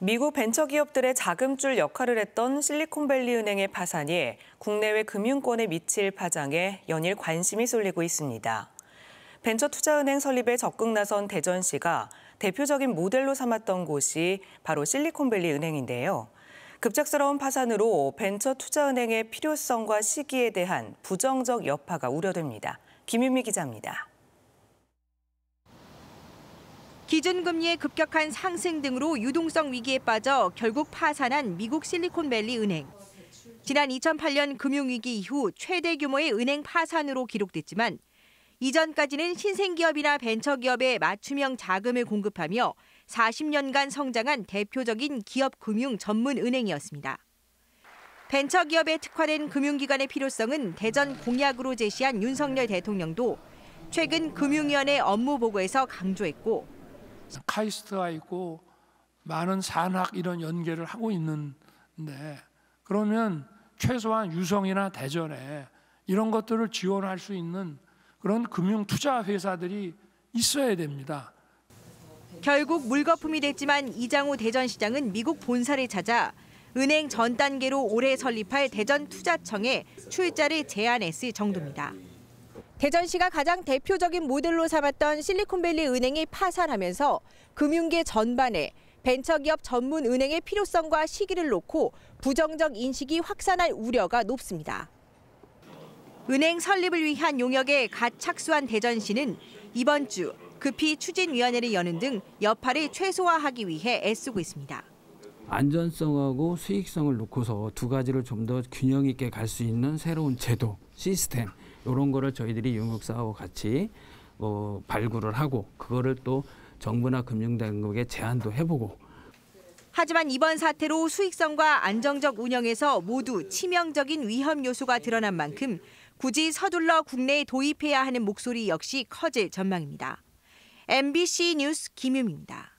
미국 벤처기업들의 자금줄 역할을 했던 실리콘밸리 은행의 파산이 국내외 금융권에 미칠 파장에 연일 관심이 쏠리고 있습니다. 벤처투자은행 설립에 적극 나선 대전시가 대표적인 모델로 삼았던 곳이 바로 실리콘밸리 은행인데요. 급작스러운 파산으로 벤처투자은행의 필요성과 시기에 대한 부정적 여파가 우려됩니다. 김윤미 기자입니다. 기준금리의 급격한 상승 등으로 유동성 위기에 빠져 결국 파산한 미국 실리콘밸리 은행. 지난 2008년 금융위기 이후 최대 규모의 은행 파산으로 기록됐지만 이전까지는 신생기업이나 벤처기업에 맞춤형 자금을 공급하며 40년간 성장한 대표적인 기업금융 전문 은행이었습니다. 벤처기업에 특화된 금융기관의 필요성은 대전 공약으로 제시한 윤석열 대통령도 최근 금융위원회 업무 보고에서 강조했고 카이스트가 있고 많은 산학 이런 연계를 하고 있는데 그러면 최소한 유성이나 대전에 이런 것들을 지원할 수 있는 그런 금융 투자 회사들이 있어야 됩니다. 결국 물거품이 됐지만 이장우 대전시장은 미국 본사를 찾아 은행 전 단계로 올해 설립할 대전 투자청에 출자를 제안했을 정도입니다. 대전시가 가장 대표적인 모델로 삼았던 실리콘밸리 은행이 파산하면서 금융계 전반에 벤처기업 전문 은행의 필요성과 시기를 놓고 부정적 인식이 확산할 우려가 높습니다. 은행 설립을 위한 용역에 갓 착수한 대전시는 이번 주 급히 추진위원회를 여는 등 여파를 최소화하기 위해 애쓰고 있습니다. 안전성하고 수익성을 놓고서 두 가지를 좀 더 균형 있게 갈 수 있는 새로운 제도, 시스템 이런 거를 저희들이 융국사하고 같이 어, 발굴을 하고 그거를 또 정부나 금융당국에 제안도 해보고. 하지만 이번 사태로 수익성과 안정적 운영에서 모두 치명적인 위험 요소가 드러난 만큼 굳이 서둘러 국내에 도입해야 하는 목소리 역시 커질 전망입니다. MBC 뉴스 김유미입니다.